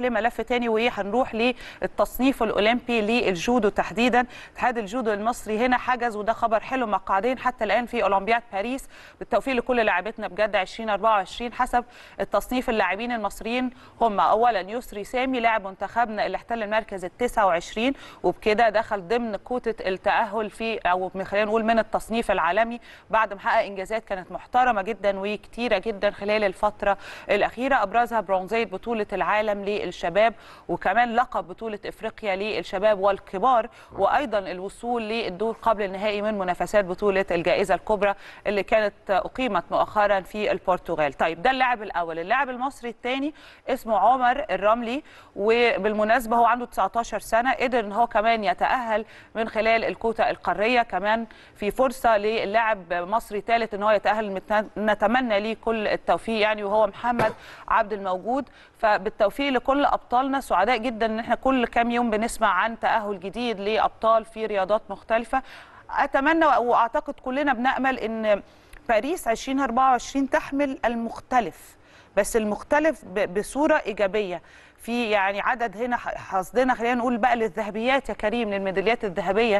لملف تاني وهنروح للتصنيف الاولمبي للجودو تحديدا اتحاد الجودو المصري هنا حجز وده خبر حلو مقعدين حتى الان في اولمبياد باريس بالتوفيق لكل لاعبتنا بجد 2024 حسب التصنيف اللاعبين المصريين هم اولا يسري سامي لاعب منتخبنا اللي احتل المركز ال 29 وبكده دخل ضمن كوته التاهل في او خلينا نقول من التصنيف العالمي بعد ما حقق انجازات كانت محترمه جدا وكتيره جدا خلال الفتره الاخيره ابرزها برونزيه بطوله العالم لل للشباب وكمان لقب بطوله افريقيا للشباب والكبار وايضا الوصول للدور قبل النهائي من منافسات بطوله الجائزه الكبرى اللي كانت اقيمت مؤخرا في البرتغال طيب ده اللاعب الاول اللاعب المصري الثاني اسمه عمر الرملي وبالمناسبه هو عنده 19 سنه قدر ان هو كمان يتاهل من خلال الكوتا القاريه كمان في فرصه للاعب مصري ثالث ان هو يتاهل نتمنى ليه كل التوفيق يعني وهو محمد عبد الموجود فبالتوفيق لكل كل ابطالنا سعداء جدا ان احنا كل كام يوم بنسمع عن تاهل جديد لابطال في رياضات مختلفه اتمنى واعتقد كلنا بنامل ان باريس 2024 تحمل المختلف بس المختلف بصوره ايجابيه في يعني عدد هنا حصدنا خلينا نقول بقى للذهبيات يا كريم للميداليات الذهبيه